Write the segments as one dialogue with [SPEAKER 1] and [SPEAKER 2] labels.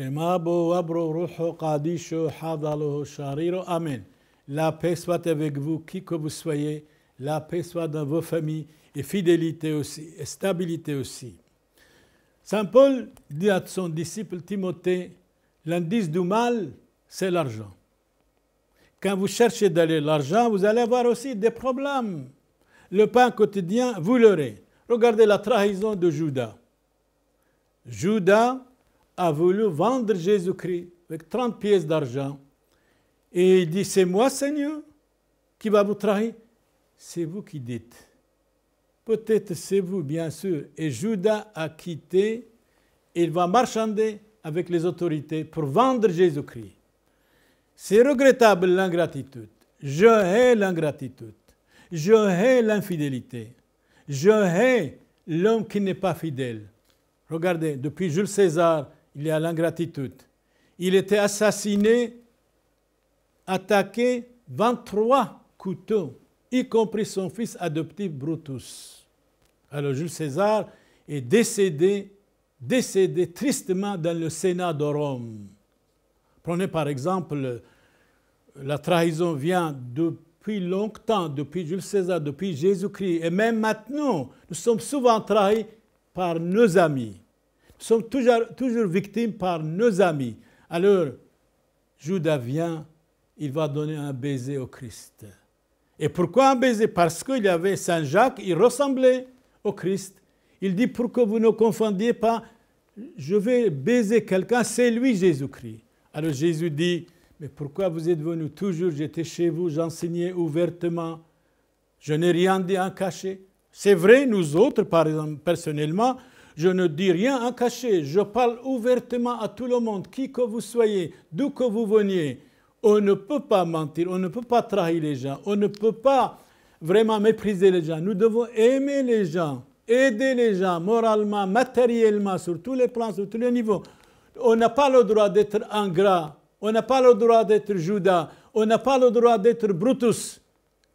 [SPEAKER 1] Amen. La paix soit avec vous, qui que vous soyez. La paix soit dans vos familles et fidélité aussi, et stabilité aussi. Saint Paul dit à son disciple Timothée, l'indice du mal, c'est l'argent. Quand vous cherchez d'aller l'argent, vous allez avoir aussi des problèmes. Le pain quotidien, vous l'aurez. Regardez la trahison de Judas. Judas a voulu vendre Jésus-Christ avec 30 pièces d'argent. Et il dit, c'est moi Seigneur qui va vous trahir. C'est vous qui dites. Peut-être c'est vous, bien sûr. Et Judas a quitté, il va marchander avec les autorités pour vendre Jésus-Christ. C'est regrettable l'ingratitude. Je hais l'ingratitude. Je hais l'infidélité. Je hais l'homme qui n'est pas fidèle. Regardez, depuis Jules César il y a l'ingratitude. Il était assassiné, attaqué, 23 couteaux, y compris son fils adoptif Brutus. Alors Jules César est décédé, décédé tristement dans le Sénat de Rome. Prenez par exemple, la trahison vient depuis longtemps, depuis Jules César, depuis Jésus-Christ, et même maintenant, nous sommes souvent trahis par nos amis sont toujours, toujours victimes par nos amis. Alors, Judas vient, il va donner un baiser au Christ. Et pourquoi un baiser Parce qu'il y avait Saint Jacques, il ressemblait au Christ. Il dit, pour que vous ne confondiez pas, je vais baiser quelqu'un, c'est lui Jésus-Christ. Alors Jésus dit, mais pourquoi vous êtes venus Toujours j'étais chez vous, j'enseignais ouvertement, je n'ai rien dit en cachet. C'est vrai, nous autres, par exemple, personnellement, je ne dis rien en caché, Je parle ouvertement à tout le monde, qui que vous soyez, d'où que vous veniez. On ne peut pas mentir, on ne peut pas trahir les gens, on ne peut pas vraiment mépriser les gens. Nous devons aimer les gens, aider les gens moralement, matériellement, sur tous les plans, sur tous les niveaux. On n'a pas le droit d'être ingrat, on n'a pas le droit d'être Judas, on n'a pas le droit d'être Brutus.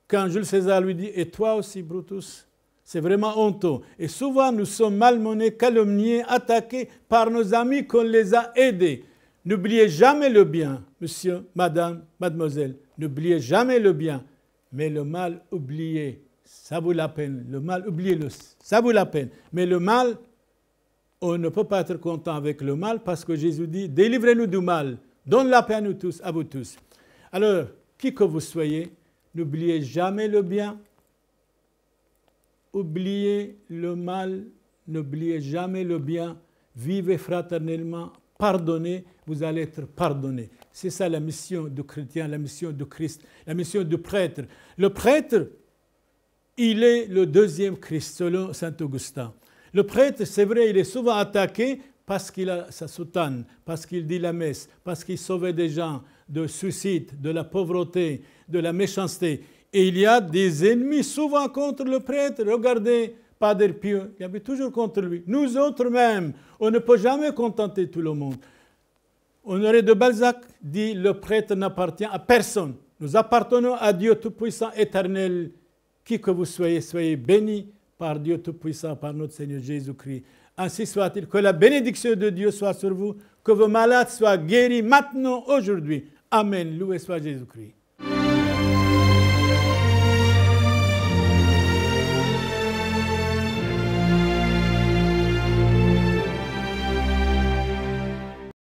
[SPEAKER 1] Quand Jules César lui dit, et toi aussi Brutus, c'est vraiment honteux. Et souvent, nous sommes malmenés, calomniés, attaqués par nos amis qu'on les a aidés. N'oubliez jamais le bien, monsieur, madame, mademoiselle. N'oubliez jamais le bien. Mais le mal, oubliez. Ça vaut la peine. Le mal, oubliez-le. Ça vaut la peine. Mais le mal, on ne peut pas être content avec le mal parce que Jésus dit délivrez-nous du mal. Donne la paix à nous tous, à vous tous. Alors, qui que vous soyez, n'oubliez jamais le bien, oubliez le mal, n'oubliez jamais le bien, vivez fraternellement, pardonnez, vous allez être pardonné. C'est ça la mission du chrétien, la mission du Christ, la mission du prêtre. Le prêtre, il est le deuxième Christ selon saint Augustin. Le prêtre, c'est vrai, il est souvent attaqué parce qu'il a sa soutane, parce qu'il dit la messe, parce qu'il sauvait des gens de suicide, de la pauvreté, de la méchanceté. Et il y a des ennemis souvent contre le prêtre. Regardez, Padre Pio, il y avait toujours contre lui. Nous autres même, on ne peut jamais contenter tout le monde. Honoré de Balzac dit, le prêtre n'appartient à personne. Nous appartenons à Dieu Tout-Puissant, éternel. Qui que vous soyez, soyez bénis par Dieu Tout-Puissant, par notre Seigneur Jésus-Christ. Ainsi soit-il. Que la bénédiction de Dieu soit sur vous. Que vos malades soient guéris maintenant, aujourd'hui. Amen. Loué soit Jésus-Christ.